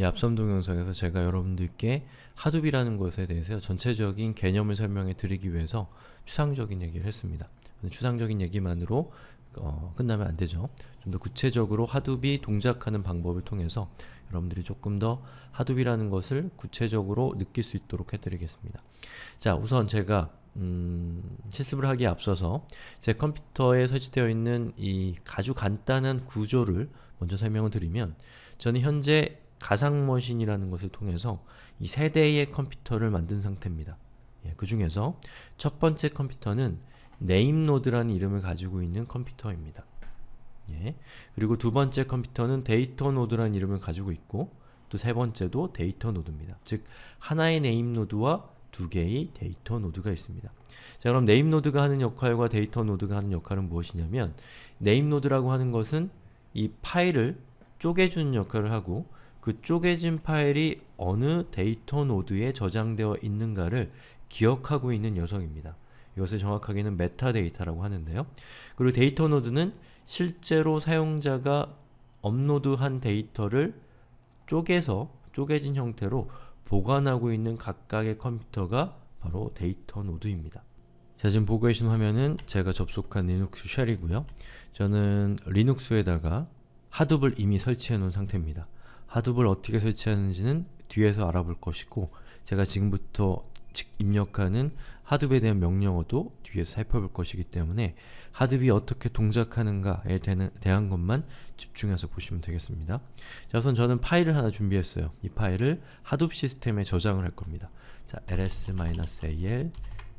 이 앞선 동영상에서 제가 여러분들께 하둡이라는 것에 대해서 전체적인 개념을 설명해 드리기 위해서 추상적인 얘기를 했습니다. 추상적인 얘기만으로 어, 끝나면 안 되죠. 좀 더 구체적으로 하둡이 동작하는 방법을 통해서 여러분들이 조금 더 하둡이라는 것을 구체적으로 느낄 수 있도록 해드리겠습니다. 자, 우선 제가 음, 실습을 하기에 앞서서 제 컴퓨터에 설치되어 있는 이 아주 간단한 구조를 먼저 설명을 드리면 저는 현재 가상머신이라는 것을 통해서 이 세 대의 컴퓨터를 만든 상태입니다. 예, 그 중에서 첫 번째 컴퓨터는 네임노드라는 이름을 가지고 있는 컴퓨터입니다. 예, 그리고 두 번째 컴퓨터는 데이터노드라는 이름을 가지고 있고 또 세 번째도 데이터노드입니다. 즉, 하나의 네임노드와 두 개의 데이터노드가 있습니다. 자 그럼 네임노드가 하는 역할과 데이터노드가 하는 역할은 무엇이냐면 네임노드라고 하는 것은 이 파일을 쪼개주는 역할을 하고 그 쪼개진 파일이 어느 데이터 노드에 저장되어 있는가를 기억하고 있는 녀석입니다. 이것을 정확하게는 메타데이터라고 하는데요. 그리고 데이터 노드는 실제로 사용자가 업로드한 데이터를 쪼개서 쪼개진 형태로 보관하고 있는 각각의 컴퓨터가 바로 데이터 노드입니다. 자 지금 보고 계신 화면은 제가 접속한 리눅스 쉘이고요. 저는 리눅스에다가 하둡을 이미 설치해 놓은 상태입니다. 하둡을 어떻게 설치하는지는 뒤에서 알아볼 것이고 제가 지금부터 입력하는 하둡에 대한 명령어도 뒤에서 살펴볼 것이기 때문에 하둡이 어떻게 동작하는가에 대한 것만 집중해서 보시면 되겠습니다. 자 우선 저는 파일을 하나 준비했어요. 이 파일을 하둡 시스템에 저장을 할 겁니다. 자 ls-al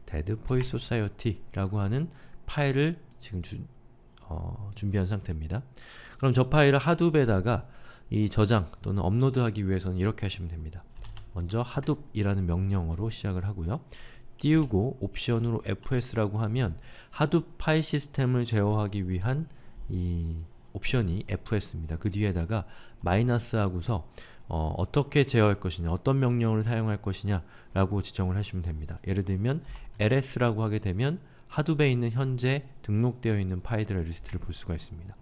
dead poet society 라고 하는 파일을 지금 주, 어, 준비한 상태입니다. 그럼 저 파일을 하둡에다가 이 저장 또는 업로드하기 위해서는 이렇게 하시면 됩니다. 먼저 하둡이라는 명령어로 시작을 하고요. 띄우고 옵션으로 fs라고 하면 하둡 파일 시스템을 제어하기 위한 이 옵션이 fs입니다. 그 뒤에다가 마이너스 하고서 어, 떻게 제어할 것이냐, 어떤 명령을 사용할 것이냐 라고 지정을 하시면 됩니다. 예를 들면 ls라고 하게 되면 하둡에 있는 현재 등록되어 있는 파일들의 리스트를 볼 수가 있습니다.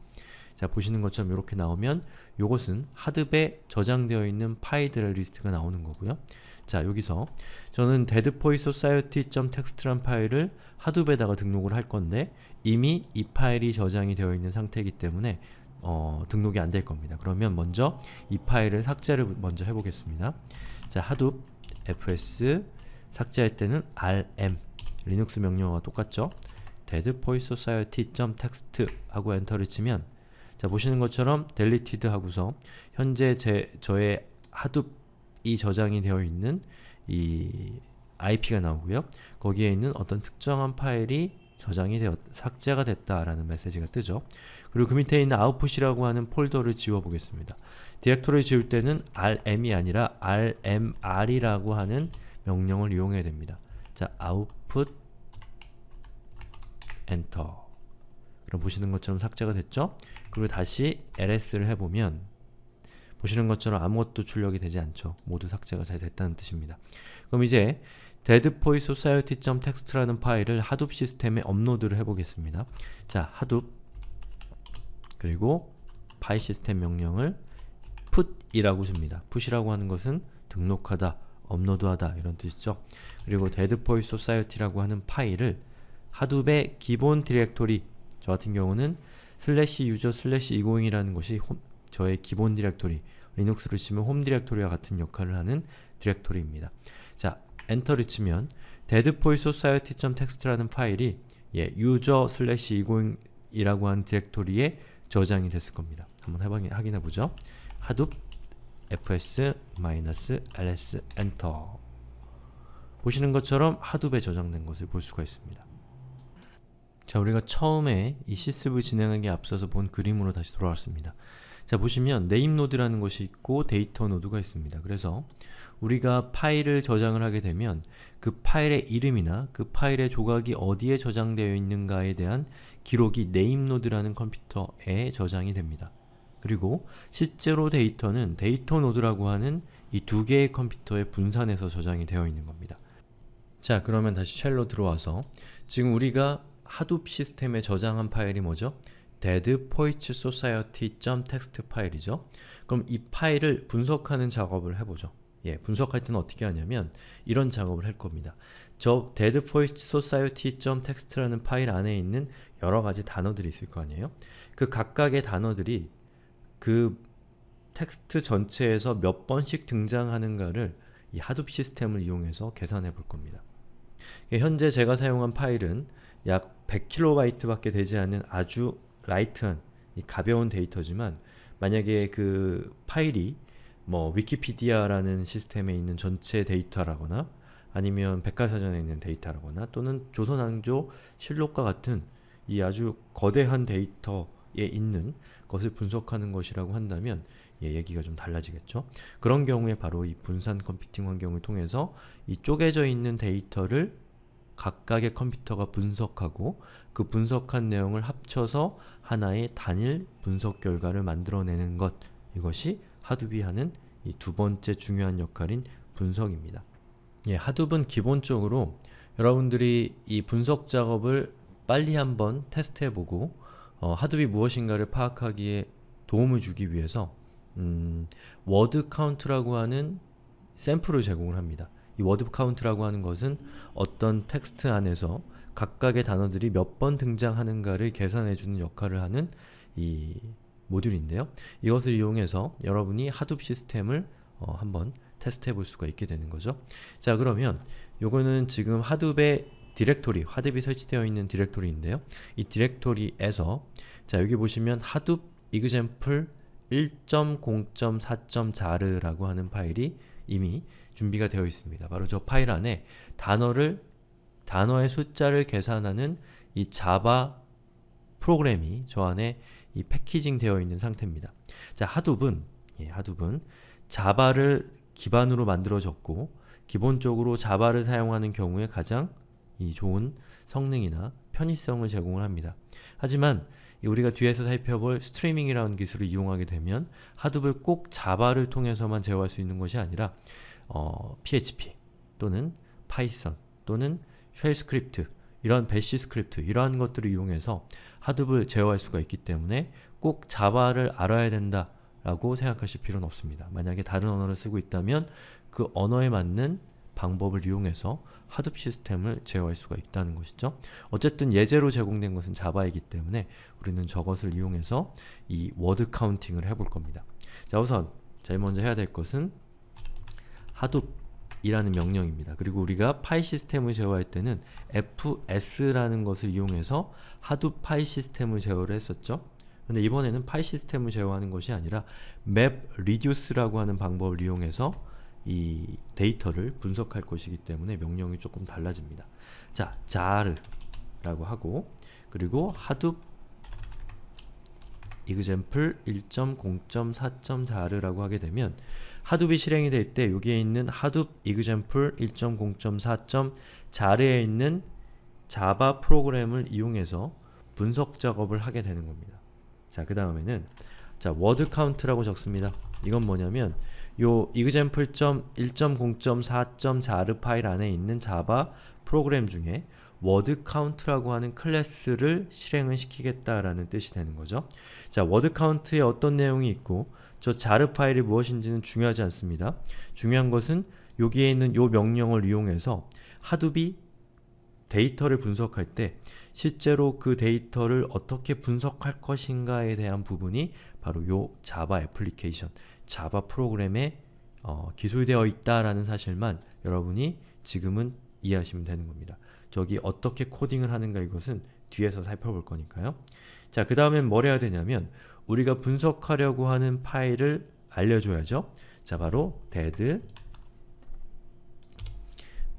자 보시는 것처럼 이렇게 나오면 이것은 하드에 저장되어 있는 파일들 리스트가 나오는 거고요. 자 여기서 저는 deadpoisociety.txt란 파일을 하드에다가 등록을 할 건데 이미 이 파일이 저장이 되어 있는 상태이기 때문에 어, 등록이 안 될 겁니다. 그러면 먼저 이 파일을 삭제를 먼저 해보겠습니다. 자, 하드 fs 삭제할 때는 rm 리눅스 명령어가 똑같죠? deadpoisociety.txt 하고 엔터를 치면 자 보시는 것처럼 d e 델리티드 하고서 현재 제 저의 하둡이 저장이 되어 있는 이 IP가 나오고요. 거기에 있는 어떤 특정한 파일이 저장이 되었, 삭제가 됐다라는 메시지가 뜨죠. 그리고 그 밑에 있는 o u t p u t 이라고 하는 폴더를 지워보겠습니다. 디렉토리 지울 때는 rm이 아니라 rmr이라고 하는 명령을 이용해야 됩니다. 자, output enter 그럼 보시는 것처럼 삭제가 됐죠? 그리고 다시 ls를 해보면 보시는 것처럼 아무것도 출력이 되지 않죠. 모두 삭제가 잘 됐다는 뜻입니다. 그럼 이제 deadpoysociety.txt라는 파일을 하둡 시스템에 업로드를 해보겠습니다. 자, 하둡 그리고 파이 시스템 명령을 put이라고 줍니다. put이라고 하는 것은 등록하다, 업로드하다 이런 뜻이죠. 그리고 deadpoysociety라고 하는 파일을 하둡의 기본 디렉토리 저 같은 경우는 슬래시 유저 슬래시 이고잉이라는 것이 홈, 저의 기본 디렉토리 리눅스로 치면 홈 디렉토리와 같은 역할을 하는 디렉토리입니다. 자, 엔터를 치면 deadpoolsociety.txt라는 파일이 예, user s l a s 이고잉이라고 하는 디렉토리에 저장이 됐을 겁니다. 한번 확인해 보죠. hadoop fs-ls 엔터 보시는 것처럼 하둡에 저장된 것을 볼 수가 있습니다. 자, 우리가 처음에 이 시습을 진행하기에 앞서서 본 그림으로 다시 돌아왔습니다. 자, 보시면 네임 노드라는 것이 있고 데이터 노드가 있습니다. 그래서 우리가 파일을 저장을 하게 되면 그 파일의 이름이나 그 파일의 조각이 어디에 저장되어 있는가에 대한 기록이 네임 노드라는 컴퓨터에 저장이 됩니다. 그리고 실제로 데이터는 데이터 노드라고 하는 이 두 개의 컴퓨터에 분산해서 저장이 되어 있는 겁니다. 자 그러면 다시 쉘로 들어와서 지금 우리가 하둡 시스템에 저장한 파일이 뭐죠? deadpoetsociety.txt 파일이죠. 그럼 이 파일을 분석하는 작업을 해보죠. 예, 분석할 때는 어떻게 하냐면 이런 작업을 할 겁니다. 저 deadpoetsociety.txt라는 파일 안에 있는 여러 가지 단어들이 있을 거 아니에요? 그 각각의 단어들이 그 텍스트 전체에서 몇 번씩 등장하는가를 이 하둡 시스템을 이용해서 계산해 볼 겁니다. 현재 제가 사용한 파일은 약 100KB밖에 되지 않는 아주 라이트한 가벼운 데이터지만 만약에 그 파일이 뭐 위키피디아라는 시스템에 있는 전체 데이터라거나 아니면 백과사전에 있는 데이터라거나 또는 조선왕조 실록과 같은 이 아주 거대한 데이터에 있는 것을 분석하는 것이라고 한다면 예, 얘기가 좀 달라지겠죠. 그런 경우에 바로 이 분산 컴퓨팅 환경을 통해서 이 쪼개져 있는 데이터를 각각의 컴퓨터가 분석하고 그 분석한 내용을 합쳐서 하나의 단일 분석 결과를 만들어내는 것 이것이 하둡이 하는 이 두 번째 중요한 역할인 분석입니다. 예, 하둡은 기본적으로 여러분들이 이 분석 작업을 빨리 한번 테스트해보고 어, 하둡이 무엇인가를 파악하기에 도움을 주기 위해서 음, 워드 카운트라고 하는 샘플을 제공을 합니다. 이 워드 카운트라고 하는 것은 어떤 텍스트 안에서 각각의 단어들이 몇 번 등장하는가를 계산해주는 역할을 하는 이 모듈인데요. 이것을 이용해서 여러분이 하둡 시스템을 어, 한번 테스트해 볼 수가 있게 되는 거죠. 자 그러면 요거는 지금 하둡의 디렉토리, 하둡이 설치되어 있는 디렉토리인데요. 이 디렉토리에서 자 여기 보시면 하둡 example 1.0.4.자르라고 하는 파일이 이미 준비가 되어 있습니다. 바로 저 파일 안에 단어를 단어의 숫자를 계산하는 이 자바 프로그램이 저 안에 이 패키징 되어 있는 상태입니다. 자, 하둡은 예, 하둡은 자바를 기반으로 만들어졌고 기본적으로 자바를 사용하는 경우에 가장 이 좋은 성능이나 편의성을 제공을 합니다. 하지만 우리가 뒤에서 살펴볼 스트리밍이라는 기술을 이용하게 되면 하둡을 꼭 자바를 통해서만 제어할 수 있는 것이 아니라 어, PHP 또는 파이썬 또는 쉘 스크립트 이런 배시 스크립트 이러한 것들을 이용해서 하둡을 제어할 수가 있기 때문에 꼭 자바를 알아야 된다 라고 생각하실 필요는 없습니다. 만약에 다른 언어를 쓰고 있다면 그 언어에 맞는 방법을 이용해서 하둡 시스템을 제어할 수가 있다는 것이죠. 어쨌든 예제로 제공된 것은 자바이기 때문에 우리는 저것을 이용해서 이 워드 카운팅을 해볼 겁니다. 자 우선 제일 먼저 해야 될 것은 하둡이라는 명령입니다. 그리고 우리가 파일 시스템을 제어할 때는 fs라는 것을 이용해서 하둡 파일 시스템을 제어를 했었죠. 근데 이번에는 파이 시스템을 제어하는 것이 아니라 mapReduce라고 하는 방법을 이용해서 이 데이터를 분석할 것이기 때문에 명령이 조금 달라집니다. 자, 자르라고 하고 그리고 하둡 example 1.0.4.4르라고 하게 되면 하둡이 실행이 될 때 여기에 있는 하둡 example 1.0.4. 자르에 있는 자바 프로그램을 이용해서 분석 작업을 하게 되는 겁니다. 자, 그 다음에는 자, 워드 카운트라고 적습니다. 이건 뭐냐면 요 example.1.0.4.자르 파일 안에 있는 자바 프로그램 중에 워드 카운트라고 하는 클래스를 실행을 시키겠다라는 뜻이 되는 거죠. 자, 워드 카운트에 어떤 내용이 있고 저 자르 파일이 무엇인지는 중요하지 않습니다. 중요한 것은 여기에 있는 요 명령을 이용해서 하둡이 데이터를 분석할 때 실제로 그 데이터를 어떻게 분석할 것인가에 대한 부분이 바로 요 자바 애플리케이션, 자바 프로그램에 어, 기술되어 있다라는 사실만 여러분이 지금은 이해하시면 되는 겁니다. 저기 어떻게 코딩을 하는가 이것은 뒤에서 살펴볼 거니까요. 자, 그 다음엔 뭘 해야 되냐면 우리가 분석하려고 하는 파일을 알려줘야죠. 자, 바로 dead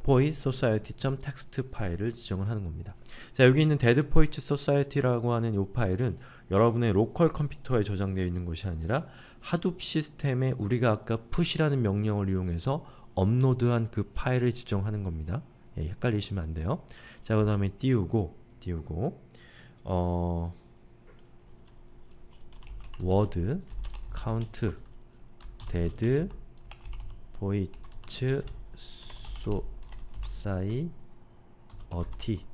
p o i t society.txt 파일을 지정을 하는 겁니다. 자, 여기 있는 dead p o i t society라고 하는 이 파일은 여러분의 로컬 컴퓨터에 저장되어 있는 것이 아니라 하둡 시스템에 우리가 아까 push라는 명령을 이용해서 업로드한 그 파일을 지정하는 겁니다. 예, 헷갈리시면 안 돼요. 자, 그 다음에 띄우고, 띄우고, 어, 워드 카운트 데드 보이츠 소사이 어티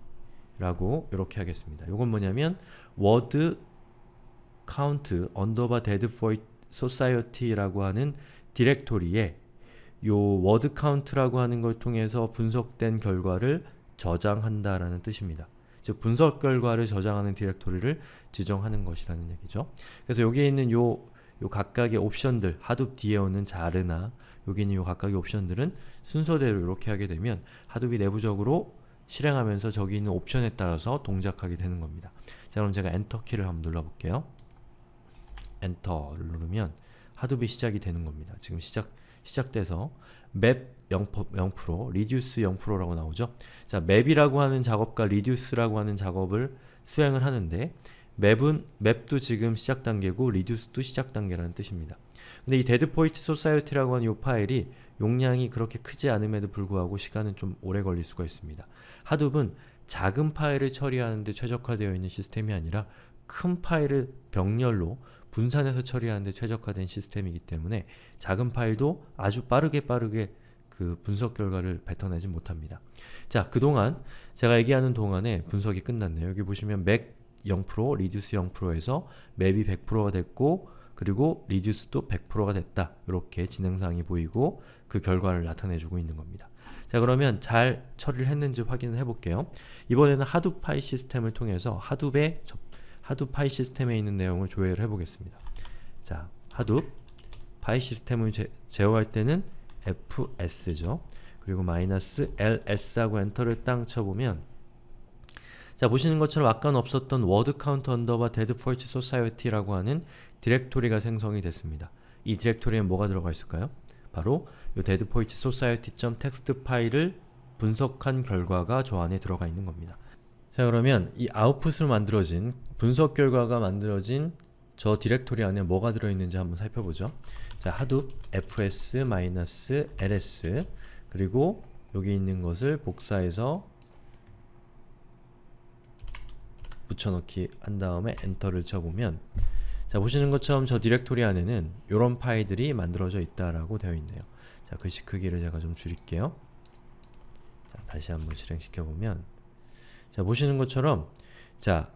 라고 이렇게 하겠습니다. 이건 뭐냐면 워드 카운트 언더바 데드 포이 소사이어티라고 하는 디렉토리에 요 워드 카운트라고 하는 걸 통해서 분석된 결과를 저장한다라는 뜻입니다. 즉 분석 결과를 저장하는 디렉토리를 지정하는 것이라는 얘기죠. 그래서 여기에 있는 요, 요 각각의 옵션들, 하둡 뒤에 오는 자르나 여기 있는 요 각각의 옵션들은 순서대로 이렇게 하게 되면 하둡이 내부적으로 실행하면서 저기 있는 옵션에 따라서 동작하게 되는 겁니다. 자 그럼 제가 엔터키를 한번 눌러볼게요. 엔터를 누르면 하둡이 시작이 되는 겁니다. 지금 시작, 시작돼서 맵 0%, 0% reduce 0%라고 나오죠. 자, 맵이라고 하는 작업과 reduce라고 하는 작업을 수행을 하는데 맵은 맵도 지금 시작 단계고 reduce도 시작 단계라는 뜻입니다. 근데 이 데드포이트 소사이어티라고 하는 이 파일이 용량이 그렇게 크지 않음에도 불구하고 시간은 좀 오래 걸릴 수가 있습니다. 하둡은 작은 파일을 처리하는데 최적화되어 있는 시스템이 아니라 큰 파일을 병렬로 분산해서 처리하는데 최적화된 시스템이기 때문에 작은 파일도 아주 빠르게 빠르게 그 분석 결과를 뱉어내지 못합니다. 자, 그동안 제가 얘기하는 동안에 분석이 끝났네요. 여기 보시면 맥 0%, 프로 리듀스 0%에서 프로 맵이 100%가 됐고 그리고 리듀스도 100%가 됐다. 이렇게 진행상이 보이고 그 결과를 나타내주고 있는 겁니다. 자 그러면 잘 처리를 했는지 확인을 해볼게요. 이번에는 하둡 파일 시스템을 통해서 하둡의 하둡 파이 시스템에 있는 내용을 조회를 해보겠습니다. 자, 하둡 파이 시스템을 제, 제어할 때는 fs죠. 그리고 마이너스 ls하고 엔터를 땅 쳐보면 자 보시는 것처럼 아까는 없었던 워드 카운트 언더바 데드 포이트 소사이어티라고 하는 디렉토리가 생성이 됐습니다. 이 디렉토리에 뭐가 들어가 있을까요? 바로 이 데드 포이트 소사이어티.txt 파일을 분석한 결과가 저 안에 들어가 있는 겁니다. 자 그러면 이 아웃풋으로 만들어진 분석 결과가 만들어진 저 디렉토리 안에 뭐가 들어있는지 한번 살펴보죠. 자, hadoop fs-ls 그리고 여기 있는 것을 복사해서 붙여넣기 한 다음에 엔터를 쳐보면 자, 보시는 것처럼 저 디렉토리 안에는 이런 파일들이 만들어져 있다라고 되어 있네요. 자, 글씨 크기를 제가 좀 줄일게요. 자, 다시 한번 실행시켜보면 자, 보시는 것처럼 자,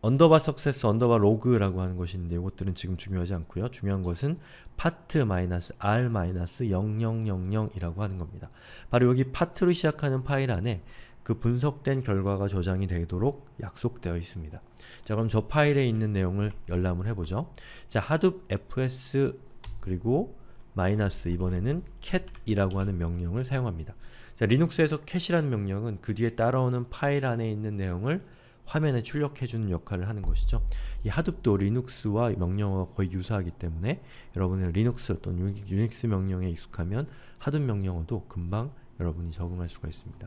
언더바 석세스 언더바 로그라고 하는 것인데 이것들은 지금 중요하지 않고요. 중요한 것은 파트 마이너스 r 마이너스 0000이라고 하는 겁니다. 바로 여기 파트로 시작하는 파일 안에 그 분석된 결과가 저장이 되도록 약속되어 있습니다. 자 그럼 저 파일에 있는 내용을 열람을 해보죠. 자 하둡 fs 그리고 마이너스 이번에는 cat이라고 하는 명령을 사용합니다. 자, 리눅스에서 캐시라는 명령은 그 뒤에 따라오는 파일 안에 있는 내용을 화면에 출력해주는 역할을 하는 것이죠. 이 하둡도 리눅스와 명령어가 거의 유사하기 때문에 여러분의 리눅스 또는 유닉스 명령에 익숙하면 하둡 명령어도 금방 여러분이 적응할 수가 있습니다.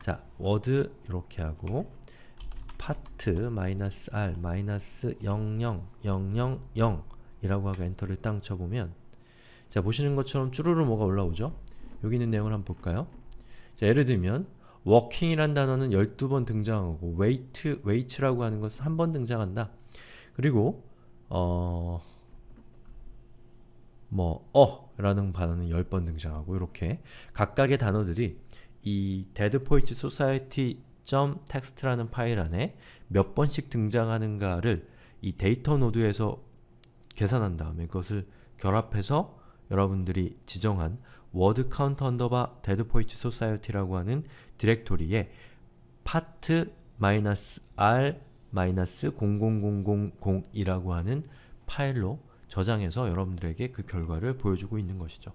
자, 워드 이렇게 하고 파트 마이너스 r 마이너스 00000 이라고 하고 엔터를 땅 쳐보면 자, 보시는 것처럼 쭈루루 뭐가 올라오죠? 여기 있는 내용을 한번 볼까요? 자, 예를 들면 워킹이란 단어는 12번 등장하고 웨이트, 웨이츠라고 하는 것은 한 번 등장한다. 그리고 어... 뭐 어! 라는 단어는 10번 등장하고 이렇게 각각의 단어들이 이 d e a d p o i t s o c i e t y t x t 라는 파일 안에 몇 번씩 등장하는가를 이 데이터 노드에서 계산한 다음에 그것을 결합해서 여러분들이 지정한 워드 카운터 언더바 데드 포이츠 소사이어티라고 하는 디렉토리에 파트 마이너스 r 마이너스 00000이라고 하는 파일로 저장해서 여러분들에게 그 결과를 보여주고 있는 것이죠.